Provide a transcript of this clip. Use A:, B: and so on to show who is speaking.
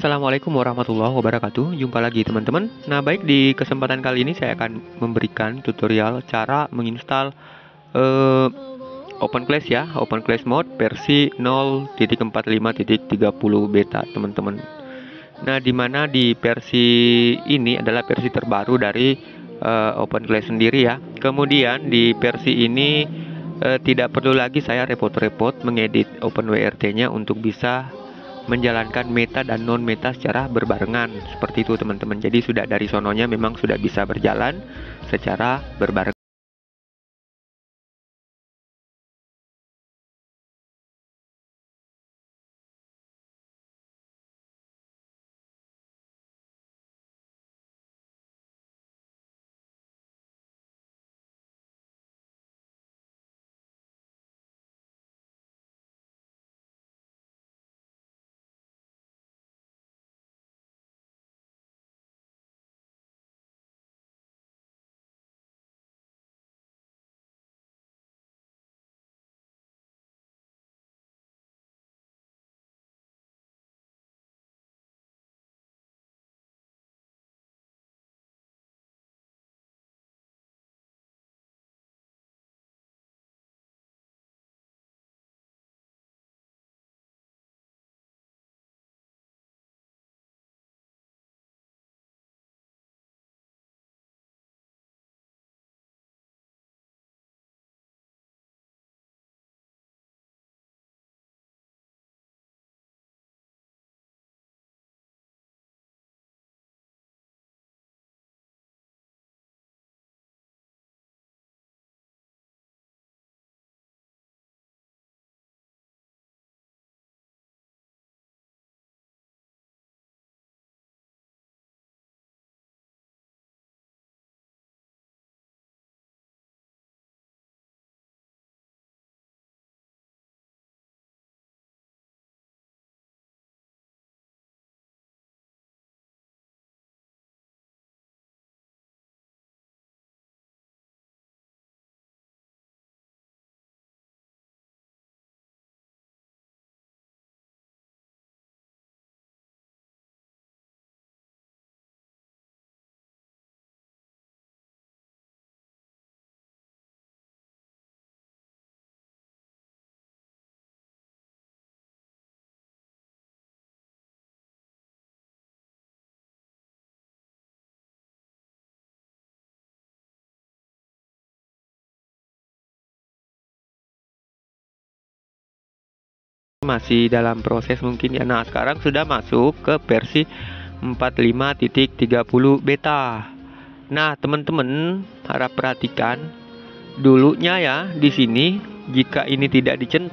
A: Assalamualaikum warahmatullahi wabarakatuh Jumpa lagi teman-teman Nah baik di kesempatan kali ini saya akan memberikan tutorial cara menginstal uh, eh, OpenClass ya Open OpenClass Mode versi 0.45.30 beta teman-teman Nah dimana di versi ini adalah versi terbaru dari uh, eh, OpenClass sendiri ya Kemudian di versi ini uh, tidak perlu lagi saya repot-repot mengedit OpenWRT-nya untuk bisa menjalankan meta dan non meta secara berbarengan seperti itu teman-teman jadi sudah dari sononya memang sudah bisa
B: berjalan secara berbarengan masih dalam proses mungkin ya. Nah, sekarang sudah
A: masuk ke versi 45.30 beta. Nah, teman-teman harap perhatikan dulunya ya di sini jika ini tidak dicentuh